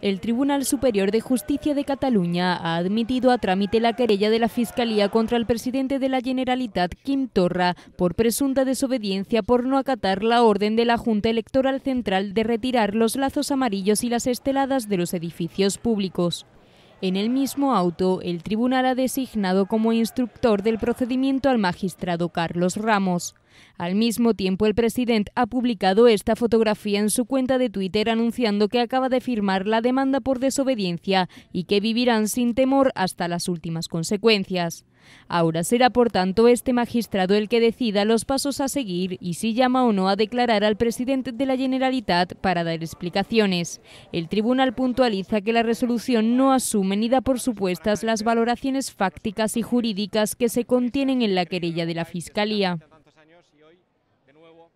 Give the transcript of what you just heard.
El Tribunal Superior de Justicia de Cataluña ha admitido a trámite la querella de la Fiscalía contra el presidente de la Generalitat, Quim Torra, por presunta desobediencia por no acatar la orden de la Junta Electoral Central de retirar los lazos amarillos y las esteladas de los edificios públicos. En el mismo auto, el tribunal ha designado como instructor del procedimiento al magistrado Carlos Ramos. Al mismo tiempo, el presidente ha publicado esta fotografía en su cuenta de Twitter anunciando que acaba de firmar la demanda por desobediencia y que vivirán sin temor hasta las últimas consecuencias. Ahora será, por tanto, este magistrado el que decida los pasos a seguir y si llama o no a declarar al presidente de la Generalitat para dar explicaciones. El tribunal puntualiza que la resolución no asume ni da por supuestas las valoraciones fácticas y jurídicas que se contienen en la querella de la Fiscalía de nuevo